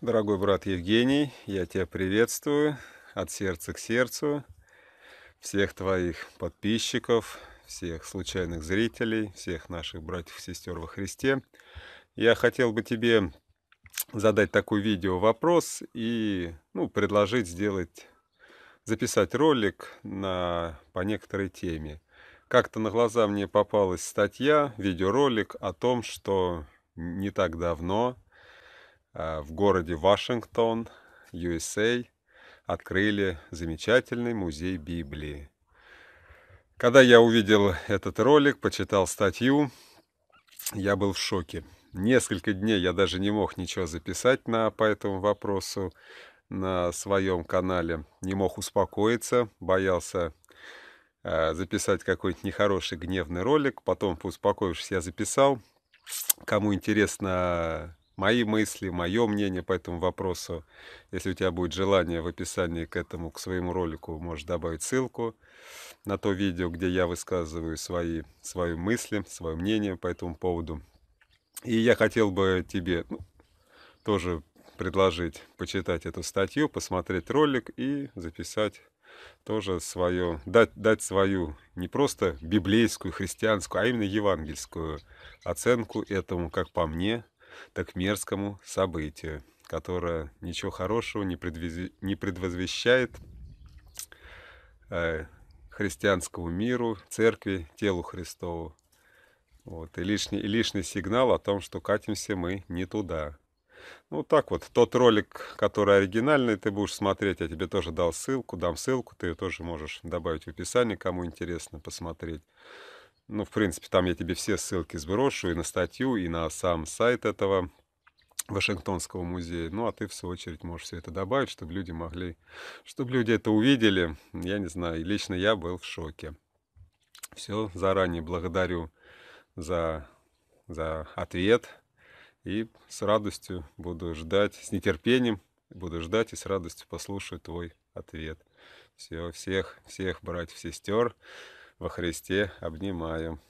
Дорогой брат Евгений, я тебя приветствую от сердца к сердцу, всех твоих подписчиков, всех случайных зрителей, всех наших братьев и сестер во Христе. Я хотел бы тебе задать такой видео вопрос и ну, предложить сделать, записать ролик на, по некоторой теме. Как-то на глаза мне попалась статья, видеоролик о том, что не так давно Э, в городе Вашингтон, USA, открыли замечательный музей Библии. Когда я увидел этот ролик, почитал статью, я был в шоке. Несколько дней я даже не мог ничего записать на, по этому вопросу на своем канале. Не мог успокоиться, боялся э, записать какой-нибудь нехороший гневный ролик. Потом, успокоившись, я записал. Кому интересно мои мысли, мое мнение по этому вопросу. Если у тебя будет желание в описании к этому, к своему ролику, можешь добавить ссылку на то видео, где я высказываю свои, свои мысли, свое мнение по этому поводу. И я хотел бы тебе ну, тоже предложить почитать эту статью, посмотреть ролик и записать тоже свое, дать, дать свою не просто библейскую, христианскую, а именно евангельскую оценку этому, как по мне, так мерзкому событию, которое ничего хорошего не, предвиз... не предвозвещает э, христианскому миру, церкви, телу Христову. Вот, и, лишний, и лишний сигнал о том, что катимся мы не туда. Ну, так вот, тот ролик, который оригинальный, ты будешь смотреть, я тебе тоже дал ссылку, дам ссылку, ты ее тоже можешь добавить в описание, кому интересно посмотреть. Ну, в принципе, там я тебе все ссылки сброшу и на статью, и на сам сайт этого Вашингтонского музея. Ну, а ты, в свою очередь, можешь все это добавить, чтобы люди могли, чтобы люди это увидели. Я не знаю, лично я был в шоке. Все, заранее благодарю за, за ответ. И с радостью буду ждать, с нетерпением буду ждать и с радостью послушаю твой ответ. Все, всех, всех братьев, сестер во Христе обнимаю.